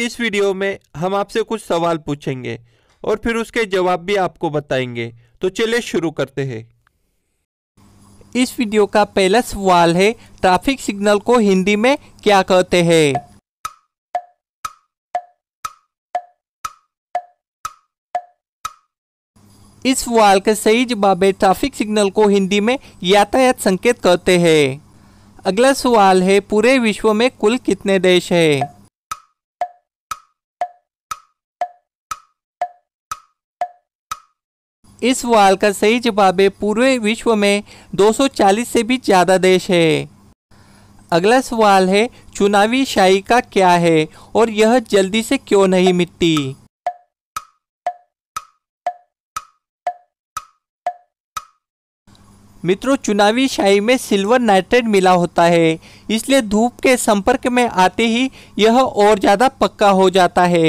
इस वीडियो में हम आपसे कुछ सवाल पूछेंगे और फिर उसके जवाब भी आपको बताएंगे तो चलिए शुरू करते हैं इस वीडियो का पहला सवाल है ट्रैफिक सिग्नल को हिंदी में क्या कहते हैं इस सवाल के सही जवाब है ट्रैफिक सिग्नल को हिंदी में यातायात संकेत कहते हैं अगला सवाल है पूरे विश्व में कुल कितने देश हैं इस सवाल का सही जवाब है पूरे विश्व में 240 से भी ज़्यादा देश है अगला सवाल है चुनावी शाही का क्या है और यह जल्दी से क्यों नहीं मिटती मित्रों चुनावी शाही में सिल्वर नाइट्रेट मिला होता है इसलिए धूप के संपर्क में आते ही यह और ज़्यादा पक्का हो जाता है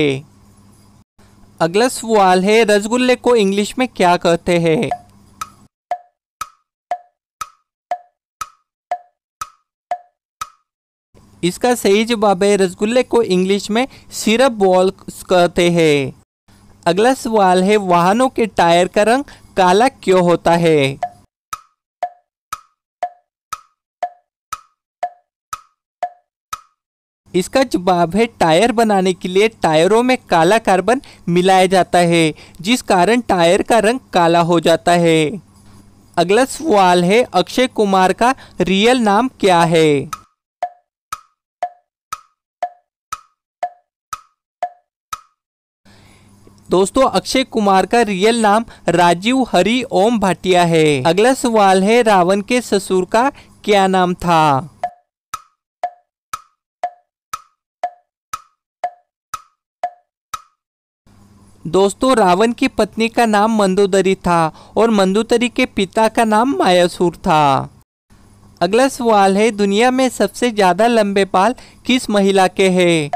अगला सवाल है रसगुल्ले को इंग्लिश में क्या कहते हैं इसका सही जवाब है रसगुल्ले को इंग्लिश में सिरप बॉल कहते हैं अगला सवाल है वाहनों के टायर का रंग काला क्यों होता है इसका जवाब है टायर बनाने के लिए टायरों में काला कार्बन मिलाया जाता है जिस कारण टायर का रंग काला हो जाता है अगला सवाल है अक्षय कुमार का रियल नाम क्या है दोस्तों अक्षय कुमार का रियल नाम राजीव हरि ओम भाटिया है अगला सवाल है रावण के ससुर का क्या नाम था दोस्तों रावण की पत्नी का नाम मंदोदरी था और मंदोदरी के पिता का नाम मायासुर था अगला सवाल है दुनिया में सबसे ज्यादा लंबे बाल किस महिला के हैं?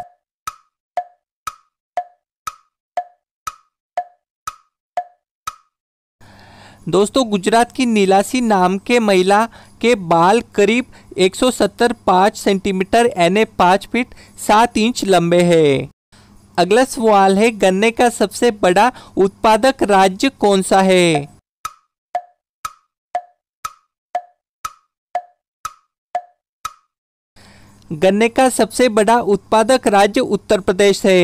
दोस्तों गुजरात की नीलासी नाम के महिला के बाल करीब 175 सेंटीमीटर यानी पांच फीट सात इंच लंबे हैं अगला सवाल है गन्ने का सबसे बड़ा उत्पादक राज्य कौन सा है गन्ने का सबसे बड़ा उत्पादक राज्य उत्तर प्रदेश है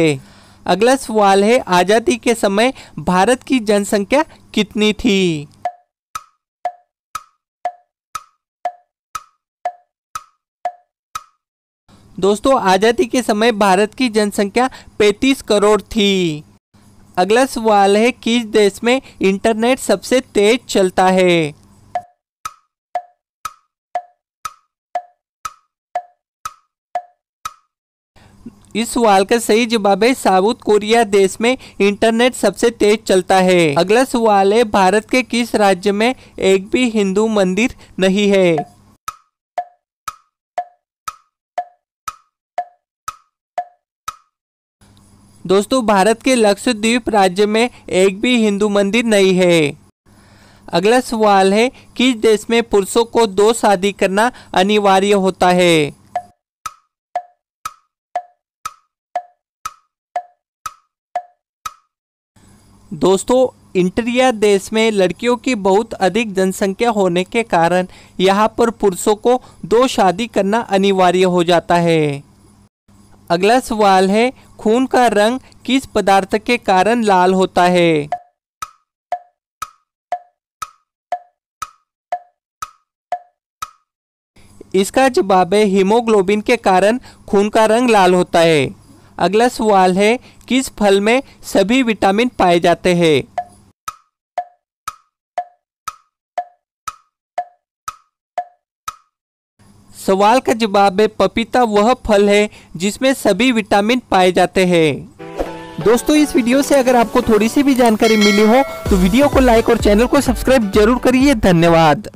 अगला सवाल है आज़ादी के समय भारत की जनसंख्या कितनी थी दोस्तों आज़ादी के समय भारत की जनसंख्या 35 करोड़ थी अगला सवाल है किस देश में इंटरनेट सबसे तेज चलता है इस सवाल का सही जवाब है साउथ कोरिया देश में इंटरनेट सबसे तेज चलता है अगला सवाल है भारत के किस राज्य में एक भी हिंदू मंदिर नहीं है दोस्तों भारत के लक्षद्वीप राज्य में एक भी हिंदू मंदिर नहीं है अगला सवाल है किस देश में पुरुषों को दो शादी करना अनिवार्य होता है दोस्तों इंटरिया देश में लड़कियों की बहुत अधिक जनसंख्या होने के कारण यहाँ पर पुरुषों को दो शादी करना अनिवार्य हो जाता है अगला सवाल है खून का रंग किस पदार्थ के कारण लाल होता है इसका जवाब है हीमोग्लोबिन के कारण खून का रंग लाल होता है अगला सवाल है किस फल में सभी विटामिन पाए जाते हैं सवाल का जवाब है पपीता वह फल है जिसमें सभी विटामिन पाए जाते हैं दोस्तों इस वीडियो से अगर आपको थोड़ी सी भी जानकारी मिली हो तो वीडियो को लाइक और चैनल को सब्सक्राइब जरूर करिए धन्यवाद